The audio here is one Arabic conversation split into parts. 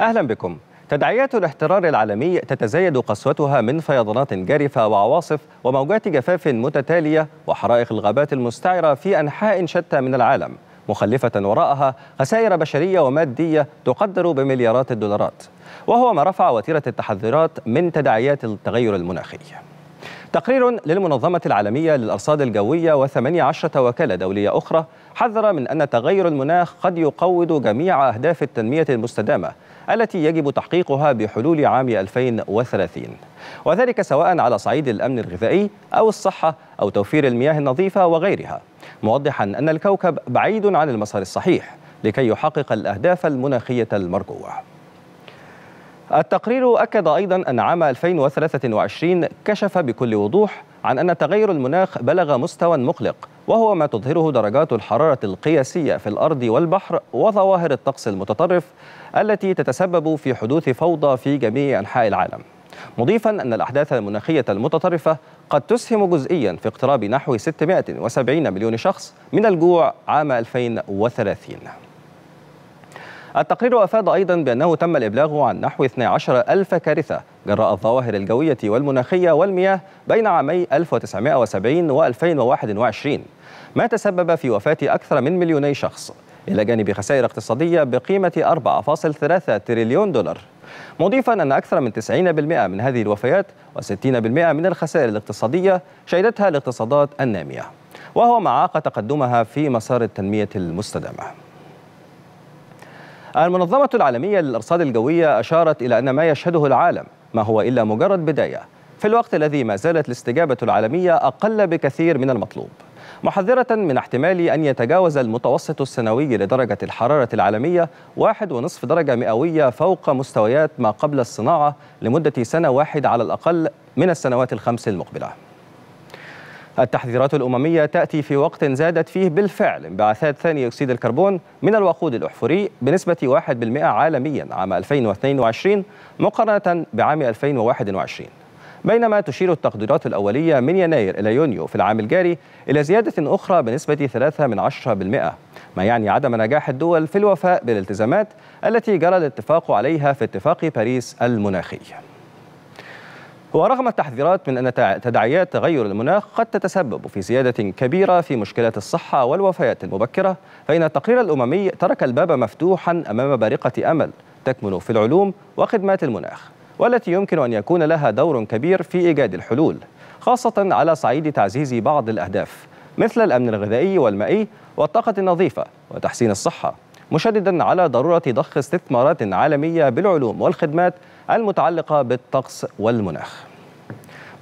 أهلا بكم تداعيات الاحترار العالمي تتزايد قسوتها من فيضانات جارفة وعواصف وموجات جفاف متتالية وحرائق الغابات المستعرة في أنحاء شتى من العالم مخلفة وراءها خسائر بشرية ومادية تقدر بمليارات الدولارات وهو ما رفع وتيرة التحذيرات من تداعيات التغير المناخي تقرير للمنظمة العالمية للأرصاد الجوية و18 وكالة دولية أخرى حذر من أن تغير المناخ قد يقوض جميع أهداف التنمية المستدامة التي يجب تحقيقها بحلول عام 2030 وذلك سواء على صعيد الأمن الغذائي أو الصحة أو توفير المياه النظيفة وغيرها موضحا أن الكوكب بعيد عن المسار الصحيح لكي يحقق الأهداف المناخية المرجوة التقرير أكد أيضا أن عام 2023 كشف بكل وضوح عن أن تغير المناخ بلغ مستوى مقلق وهو ما تظهره درجات الحرارة القياسية في الأرض والبحر وظواهر الطقس المتطرف التي تتسبب في حدوث فوضى في جميع أنحاء العالم مضيفا أن الأحداث المناخية المتطرفة قد تسهم جزئيا في اقتراب نحو 670 مليون شخص من الجوع عام 2030 التقرير أفاد أيضا بأنه تم الإبلاغ عن نحو 12 ألف كارثة جراء الظواهر الجوية والمناخية والمياه بين عامي 1970 و 2021 ما تسبب في وفاة أكثر من مليوني شخص إلى جانب خسائر اقتصادية بقيمة 4.3 تريليون دولار مضيفا أن أكثر من 90% من هذه الوفيات و60% من الخسائر الاقتصادية شهدتها الاقتصادات النامية وهو ما عاق تقدمها في مسار التنمية المستدامة المنظمة العالمية للأرصاد الجوية أشارت إلى أن ما يشهده العالم ما هو إلا مجرد بداية في الوقت الذي ما زالت الاستجابة العالمية أقل بكثير من المطلوب محذرة من احتمال أن يتجاوز المتوسط السنوي لدرجة الحرارة العالمية واحد ونصف درجة مئوية فوق مستويات ما قبل الصناعة لمدة سنة واحد على الأقل من السنوات الخمس المقبلة التحذيرات الأممية تأتي في وقت زادت فيه بالفعل انبعاثات ثاني أكسيد الكربون من الوقود الأحفوري بنسبة 1% عالميا عام 2022 مقارنة بعام 2021 بينما تشير التقديرات الأولية من يناير إلى يونيو في العام الجاري إلى زيادة أخرى بنسبة 3 من ما يعني عدم نجاح الدول في الوفاء بالالتزامات التي جرى الاتفاق عليها في اتفاق باريس المناخي ورغم التحذيرات من أن تداعيات تغير المناخ قد تتسبب في زيادة كبيرة في مشكلات الصحة والوفيات المبكرة فإن التقرير الأممي ترك الباب مفتوحا أمام بارقة أمل تكمن في العلوم وخدمات المناخ والتي يمكن أن يكون لها دور كبير في إيجاد الحلول خاصة على صعيد تعزيز بعض الأهداف مثل الأمن الغذائي والمائي والطاقة النظيفة وتحسين الصحة مشددا على ضرورة ضخ استثمارات عالمية بالعلوم والخدمات المتعلقة بالطقس والمناخ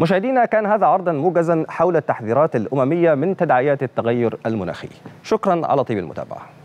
مشاهدينا كان هذا عرضا موجزا حول التحذيرات الأممية من تداعيات التغير المناخي شكرا على طيب المتابعة